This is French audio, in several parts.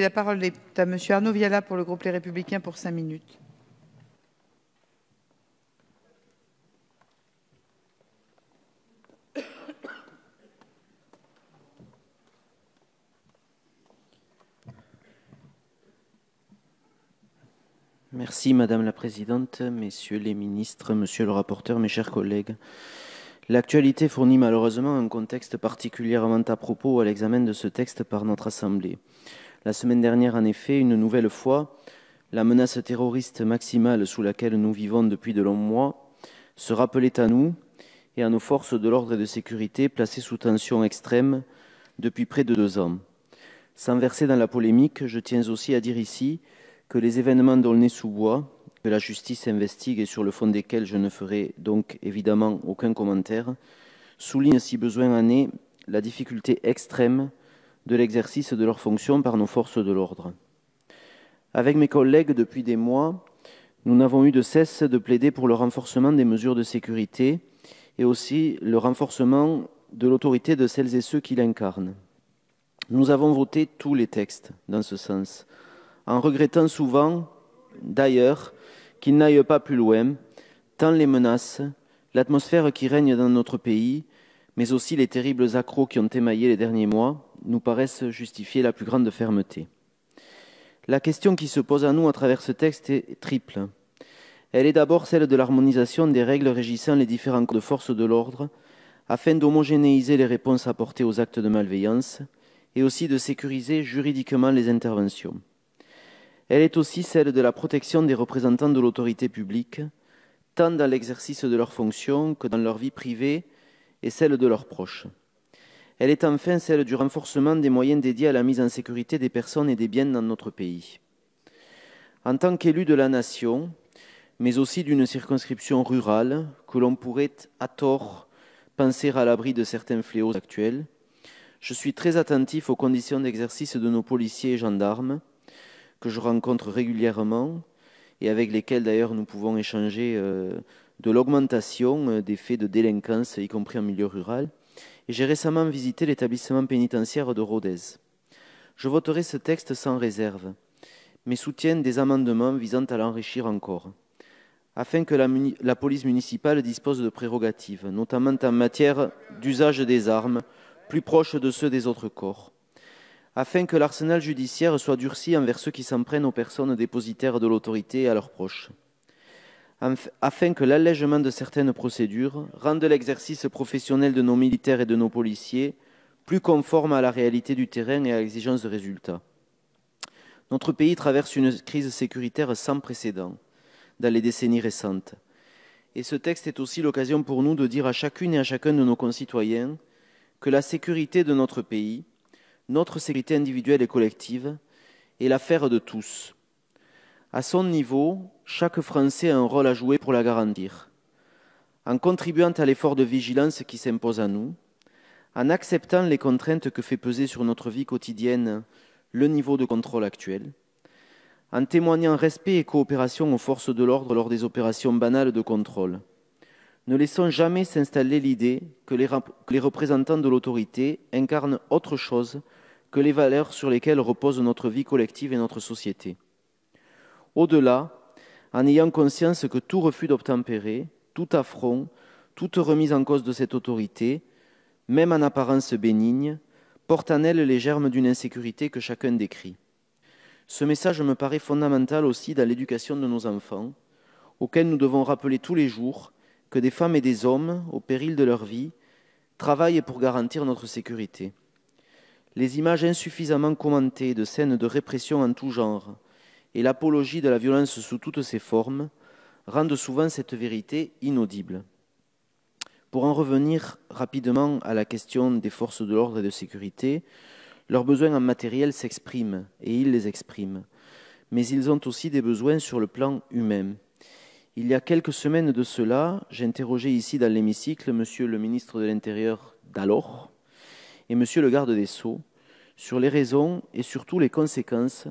La parole est à Monsieur Arnaud Viala pour le groupe Les Républicains pour cinq minutes. Merci Madame la Présidente, Messieurs les ministres, Monsieur le rapporteur, mes chers collègues. L'actualité fournit malheureusement un contexte particulièrement à propos à l'examen de ce texte par notre Assemblée. La semaine dernière, en effet, une nouvelle fois, la menace terroriste maximale sous laquelle nous vivons depuis de longs mois se rappelait à nous et à nos forces de l'ordre et de sécurité placées sous tension extrême depuis près de deux ans. Sans verser dans la polémique, je tiens aussi à dire ici que les événements d'Aulnay sous bois, que la justice investigue et sur le fond desquels je ne ferai donc évidemment aucun commentaire, soulignent si besoin en est la difficulté extrême de l'exercice de leurs fonctions par nos forces de l'ordre. Avec mes collègues depuis des mois, nous n'avons eu de cesse de plaider pour le renforcement des mesures de sécurité et aussi le renforcement de l'autorité de celles et ceux qui l'incarnent. Nous avons voté tous les textes dans ce sens, en regrettant souvent, d'ailleurs, qu'ils n'aillent pas plus loin, tant les menaces, l'atmosphère qui règne dans notre pays, mais aussi les terribles accros qui ont émaillé les derniers mois, nous paraissent justifier la plus grande fermeté. La question qui se pose à nous à travers ce texte est triple. Elle est d'abord celle de l'harmonisation des règles régissant les différents corps de force de l'ordre, afin d'homogénéiser les réponses apportées aux actes de malveillance et aussi de sécuriser juridiquement les interventions. Elle est aussi celle de la protection des représentants de l'autorité publique, tant dans l'exercice de leurs fonctions que dans leur vie privée et celle de leurs proches. Elle est enfin celle du renforcement des moyens dédiés à la mise en sécurité des personnes et des biens dans notre pays. En tant qu'élu de la nation, mais aussi d'une circonscription rurale, que l'on pourrait à tort penser à l'abri de certains fléaux actuels, je suis très attentif aux conditions d'exercice de nos policiers et gendarmes, que je rencontre régulièrement et avec lesquels d'ailleurs nous pouvons échanger euh, de l'augmentation euh, des faits de délinquance, y compris en milieu rural j'ai récemment visité l'établissement pénitentiaire de Rodez. Je voterai ce texte sans réserve, mais soutiens des amendements visant à l'enrichir encore, afin que la, la, police municipale dispose de prérogatives, notamment en matière d'usage des armes, plus proches de ceux des autres corps, afin que l'arsenal judiciaire soit durci envers ceux qui s'en prennent aux personnes dépositaires de l'autorité et à leurs proches afin que l'allègement de certaines procédures rende l'exercice professionnel de nos militaires et de nos policiers plus conforme à la réalité du terrain et à l'exigence de résultats. Notre pays traverse une crise sécuritaire sans précédent dans les décennies récentes. Et ce texte est aussi l'occasion pour nous de dire à chacune et à chacun de nos concitoyens que la sécurité de notre pays, notre sécurité individuelle et collective, est l'affaire de tous à son niveau, chaque Français a un rôle à jouer pour la garantir, en contribuant à l'effort de vigilance qui s'impose à nous, en acceptant les contraintes que fait peser sur notre vie quotidienne le niveau de contrôle actuel, en témoignant respect et coopération aux forces de l'ordre lors des opérations banales de contrôle. Ne laissons jamais s'installer l'idée que, que les, représentants de l'autorité incarnent autre chose que les valeurs sur lesquelles repose notre vie collective et notre société. Au-delà, en ayant conscience que tout refus d'obtempérer, tout affront, toute remise en cause de cette autorité, même en apparence bénigne, porte en elle les germes d'une insécurité que chacun décrit. Ce message me paraît fondamental aussi dans l'éducation de nos enfants, auxquels nous devons rappeler tous les jours que des femmes et des hommes, au péril de leur vie, travaillent pour garantir notre sécurité. Les images insuffisamment commentées de scènes de répression en tout genre, et l'apologie de la violence sous toutes ses formes rendent souvent cette vérité inaudible. Pour en revenir rapidement à la question des forces de l'ordre et de sécurité, leurs besoins en matériel s'expriment et ils les expriment, mais ils ont aussi des besoins sur le plan humain. Il y a quelques semaines de cela, j'interrogeais ici dans l'hémicycle Monsieur le ministre de l'Intérieur d'alors et Monsieur le garde des Sceaux sur les raisons et surtout les conséquences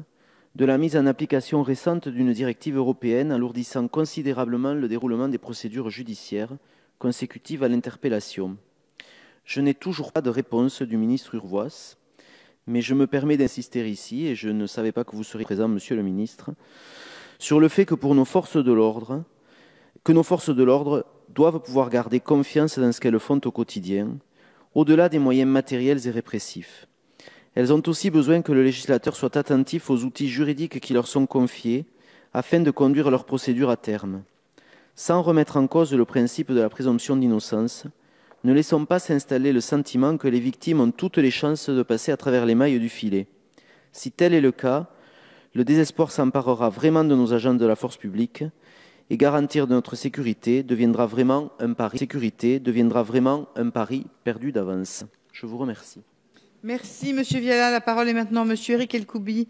de la mise en application récente d'une directive européenne alourdissant considérablement le déroulement des procédures judiciaires consécutives à l'interpellation. Je n'ai toujours pas de réponse du ministre Urvois, mais je me permets d'insister ici, et je ne savais pas que vous seriez présent, monsieur le ministre, sur le fait que pour nos forces de l'ordre, que nos forces de l'ordre doivent pouvoir garder confiance dans ce qu'elles font au quotidien, au-delà des moyens matériels et répressifs. Elles ont aussi besoin que le législateur soit attentif aux outils juridiques qui leur sont confiés afin de conduire leur procédure à terme. Sans remettre en cause le principe de la présomption d'innocence, ne laissons pas s'installer le sentiment que les victimes ont toutes les chances de passer à travers les mailles du filet. Si tel est le cas, le désespoir s'emparera vraiment de nos agents de la force publique et garantir notre sécurité deviendra vraiment un pari, sécurité deviendra vraiment un pari perdu d'avance. Je vous remercie. Merci Monsieur Viala. La parole est maintenant à Monsieur Eric Elkoubi